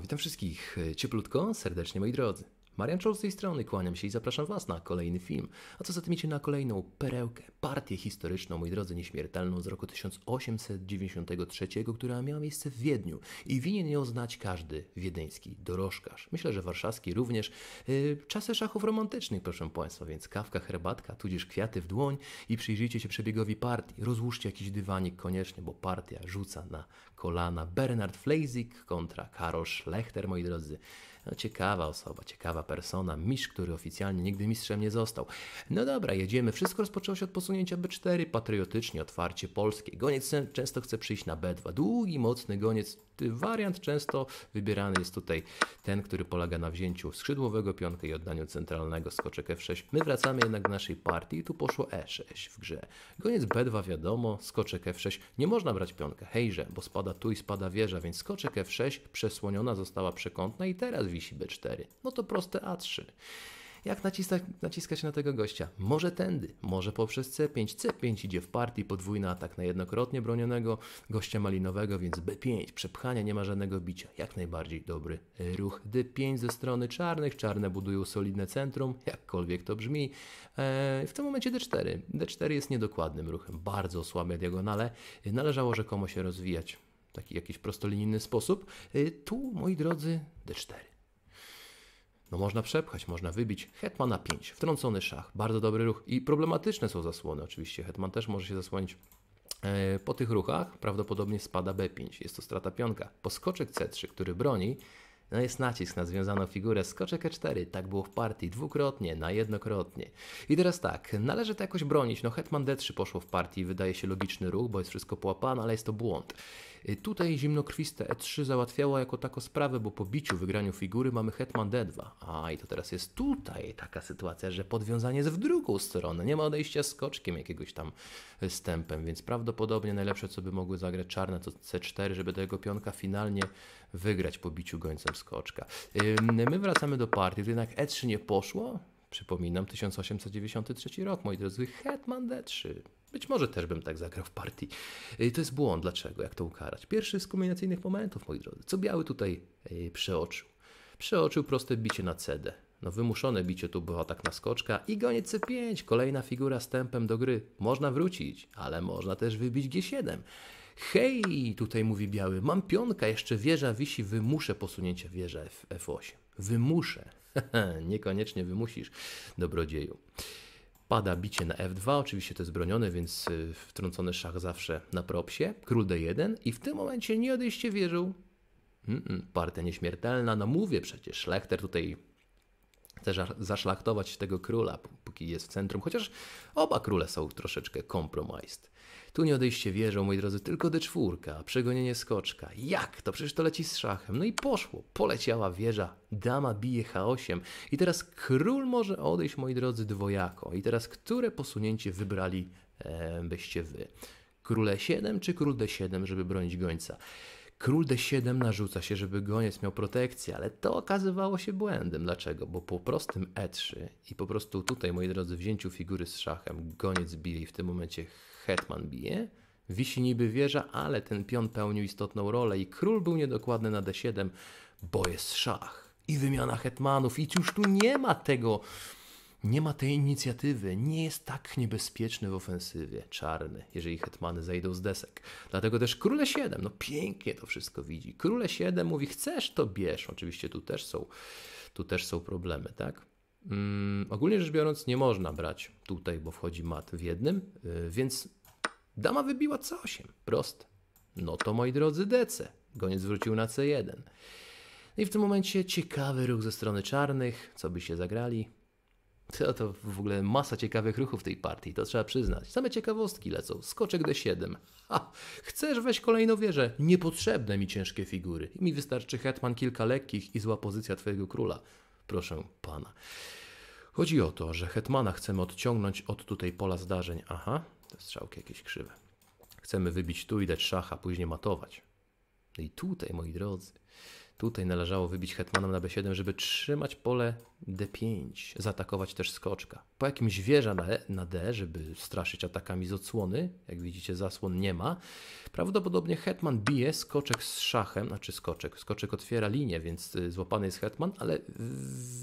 witam wszystkich e, cieplutko, serdecznie moi drodzy. Marian Czoł z tej strony, kłaniam się i zapraszam Was na kolejny film. A co zatem idzie na kolejną perełkę, partię historyczną, moi drodzy, nieśmiertelną z roku 1893, która miała miejsce w Wiedniu i winien ją znać każdy wiedeński dorożkarz. Myślę, że warszawski również. Yy, czasy szachów romantycznych, proszę Państwa, więc kawka, herbatka, tudzież kwiaty w dłoń i przyjrzyjcie się przebiegowi partii. Rozłóżcie jakiś dywanik koniecznie, bo partia rzuca na kolana. Bernard Fleizik kontra Karol Schlechter, moi drodzy. No, ciekawa osoba, ciekawa persona, misz, który oficjalnie nigdy mistrzem nie został. No dobra, jedziemy. Wszystko rozpoczęło się od posunięcia B4, patriotycznie, otwarcie polskie. Goniec często chce przyjść na B2. Długi, mocny goniec. Wariant często wybierany jest tutaj ten, który polega na wzięciu skrzydłowego pionka i oddaniu centralnego skoczek F6. My wracamy jednak do naszej partii i tu poszło E6 w grze. Goniec B2 wiadomo, skoczek F6. Nie można brać pionka, hejże, bo spada tu i spada wieża, więc skoczek f6, przesłoniona została przekątna i teraz wisi b4. No to proste a3. Jak naciskać, naciskać na tego gościa? Może tędy, może poprzez C5. C5 idzie w partii, podwójny atak na jednokrotnie bronionego gościa malinowego, więc B5, przepchania, nie ma żadnego bicia. Jak najbardziej dobry ruch. D5 ze strony czarnych, czarne budują solidne centrum, jakkolwiek to brzmi. Eee, w tym momencie D4. D4 jest niedokładnym ruchem, bardzo słabe diagonale. Należało rzekomo się rozwijać taki jakiś prostolinijny sposób. Y, tu, moi drodzy, d4. No można przepchać, można wybić. Hetman na 5, wtrącony szach, bardzo dobry ruch i problematyczne są zasłony oczywiście. Hetman też może się zasłonić e, po tych ruchach, prawdopodobnie spada b5, jest to strata pionka. skoczek c3, który broni, no jest nacisk na związaną figurę skoczek e4, tak było w partii dwukrotnie, na jednokrotnie. I teraz tak, należy to jakoś bronić, no hetman d3 poszło w partii, wydaje się logiczny ruch, bo jest wszystko połapane, ale jest to błąd. Y, tutaj zimnokrwiste E3 załatwiało jako taką sprawę, bo po biciu, wygraniu figury mamy Hetman D2. A i to teraz jest tutaj taka sytuacja, że podwiązanie jest w drugą stronę. Nie ma odejścia skoczkiem jakiegoś tam stępem, y, więc prawdopodobnie najlepsze, co by mogły zagrać czarne, to C4, żeby tego pionka finalnie wygrać po biciu gońcem skoczka. My wracamy do partii, jednak E3 nie poszło. Przypominam, 1893 rok, moi drodzy, Hetman D3. Być może też bym tak zagrał w partii. Y, to jest błąd. Dlaczego? Jak to ukarać? Pierwszy z kulminacyjnych momentów, moi drodzy. Co biały tutaj y, przeoczył? Przeoczył proste bicie na CD. No wymuszone bicie tu było tak na skoczka i goniec C5, kolejna figura z tempem do gry. Można wrócić, ale można też wybić G7. Hej, tutaj mówi biały, mam pionka, jeszcze wieża wisi, wymuszę posunięcie wieża F8. Wymuszę. Niekoniecznie wymusisz, dobrodzieju. Pada bicie na f2, oczywiście to jest bronione, więc y, wtrącony szach zawsze na propsie. Król d1 i w tym momencie nie odejście wierzył partia nieśmiertelna, no mówię przecież, Schlechter tutaj też zaszlachtować tego króla, póki jest w centrum, chociaż oba króle są troszeczkę compromised. Tu nie odejście wieżą, moi drodzy, tylko D4, przegonienie skoczka. Jak to? Przecież to leci z szachem. No i poszło, poleciała wieża, dama bije H8 i teraz król może odejść, moi drodzy, dwojako. I teraz które posunięcie wybrali e, byście wy? Króle 7 czy król D7, żeby bronić gońca? Król D7 narzuca się, żeby goniec miał protekcję, ale to okazywało się błędem. Dlaczego? Bo po prostym E3 i po prostu tutaj, moi drodzy, wzięciu figury z szachem, goniec bije i w tym momencie hetman bije, wisi niby wieża, ale ten pion pełnił istotną rolę i król był niedokładny na D7, bo jest szach i wymiana hetmanów i już tu nie ma tego nie ma tej inicjatywy, nie jest tak niebezpieczny w ofensywie, czarny, jeżeli hetmany zejdą z desek. Dlatego też króle 7, no pięknie to wszystko widzi. Króle 7 mówi, chcesz to bierz. Oczywiście tu też są, tu też są problemy, tak? Mm, ogólnie rzecz biorąc, nie można brać tutaj, bo wchodzi mat w jednym, yy, więc dama wybiła C8, proste. No to moi drodzy DC, goniec zwrócił na C1. No I w tym momencie ciekawy ruch ze strony czarnych, co by się zagrali. To, to w ogóle masa ciekawych ruchów tej partii, to trzeba przyznać. Same ciekawostki lecą. Skoczek D7. Ha! Chcesz weź kolejną wieżę? Niepotrzebne mi ciężkie figury. Mi wystarczy hetman kilka lekkich i zła pozycja twojego króla. Proszę pana. Chodzi o to, że hetmana chcemy odciągnąć od tutaj pola zdarzeń. Aha, te strzałki jakieś krzywe. Chcemy wybić tu i dać szacha, później matować. No i tutaj, moi drodzy, Tutaj należało wybić hetmanem na b7, żeby trzymać pole d5, zaatakować też skoczka. Po jakimś wieża na, e, na d, żeby straszyć atakami z odsłony, jak widzicie zasłon nie ma. Prawdopodobnie hetman bije skoczek z szachem, znaczy skoczek, skoczek otwiera linię, więc y, złapany jest hetman, ale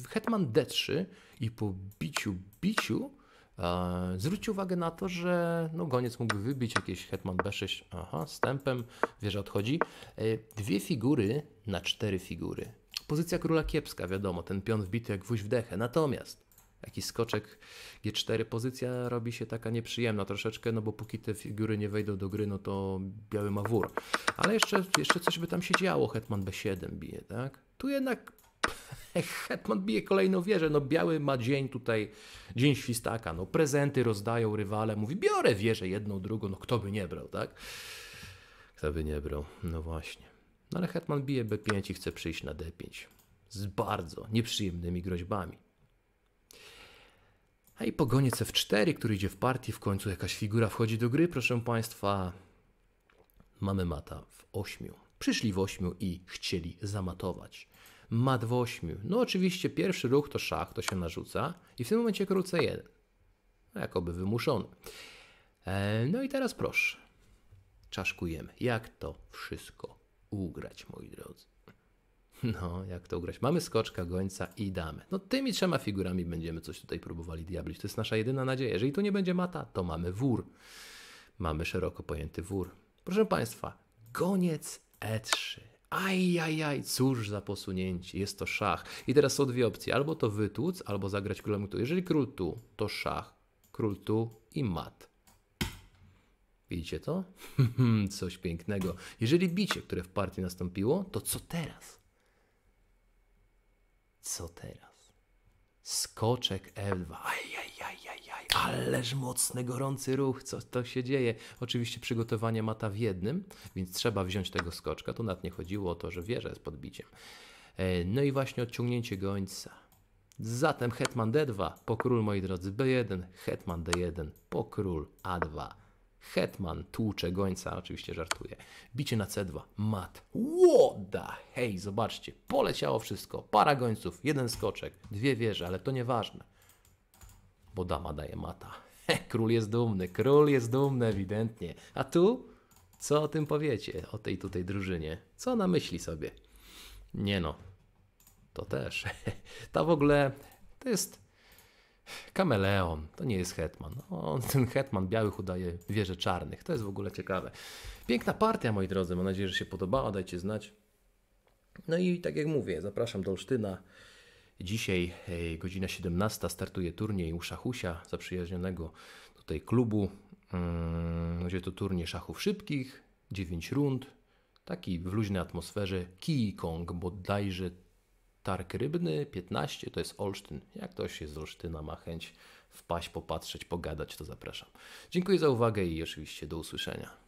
hetman d3 i po biciu, biciu E, Zwróćcie uwagę na to, że no, goniec mógł wybić jakiś hetman b6, aha, z tempem, wieża odchodzi. E, dwie figury na cztery figury. Pozycja króla kiepska, wiadomo, ten pion wbity jak gwóźdź w dechę. Natomiast jakiś skoczek G4, pozycja robi się taka nieprzyjemna troszeczkę, no bo póki te figury nie wejdą do gry, no to biały ma wór. Ale jeszcze, jeszcze coś by tam się działo, hetman B7 bije, tak? Tu jednak Hetman bije kolejną wieżę. No biały ma dzień tutaj, dzień świstaka. No prezenty rozdają rywale. Mówi, biorę wieżę jedną, drugą. No kto by nie brał, tak? Kto by nie brał? No właśnie. No ale Hetman bije B5 i chce przyjść na D5. Z bardzo nieprzyjemnymi groźbami. A i pogoniec F4, który idzie w partii, w końcu jakaś figura wchodzi do gry, proszę Państwa. Mamy mata w 8. Przyszli w 8 i chcieli zamatować mat w ośmiu. No oczywiście pierwszy ruch to szach, to się narzuca i w tym momencie król c1. Jakoby wymuszony. E, no i teraz proszę. Czaszkujemy. Jak to wszystko ugrać, moi drodzy? No, jak to ugrać? Mamy skoczka, gońca i damę. No tymi trzema figurami będziemy coś tutaj próbowali diablić. To jest nasza jedyna nadzieja. Jeżeli tu nie będzie mata, to mamy wór. Mamy szeroko pojęty wór. Proszę Państwa, goniec E3. Ajajaj, cóż za posunięcie, jest to szach. I teraz są dwie opcje, albo to wytłuc, albo zagrać królem tu. Jeżeli król tu, to szach, król tu i mat. Widzicie to? Coś pięknego. Jeżeli bicie, które w partii nastąpiło, to co teraz? Co teraz? Skoczek L2. Ajajajajaj, ależ mocny, gorący ruch, co to się dzieje? Oczywiście przygotowanie mata w jednym, więc trzeba wziąć tego skoczka. Tu nawet nie chodziło o to, że wieża jest podbiciem. E, no i właśnie odciągnięcie gońca. Zatem hetman D2, po król, moi drodzy, B1, hetman D1, po król A2. Hetman tłucze gońca, oczywiście żartuje. Bicie na C2, mat. Łoda! Hej, zobaczcie, poleciało wszystko. Para gońców, jeden skoczek, dwie wieże, ale to nieważne. Bo dama daje mata. He, król jest dumny, król jest dumny ewidentnie. A tu? Co o tym powiecie, o tej tutaj drużynie? Co na myśli sobie? Nie no, to też. Ta w ogóle, to jest Kameleon to nie jest hetman. No, on, ten hetman białych udaje wieże czarnych. To jest w ogóle ciekawe. Piękna partia, moi drodzy. Mam nadzieję, że się podobała. Dajcie znać. No i tak jak mówię, zapraszam do Olsztyna. Dzisiaj godzina 17 startuje turniej u Szachusia, zaprzyjaźnionego tutaj klubu. Będzie mm, to turniej szachów szybkich, 9 rund, taki w luźnej atmosferze Kong bodajże Targ Rybny 15 to jest Olsztyn. Jak ktoś jest z Olsztyna, ma chęć wpaść, popatrzeć, pogadać, to zapraszam. Dziękuję za uwagę i oczywiście do usłyszenia.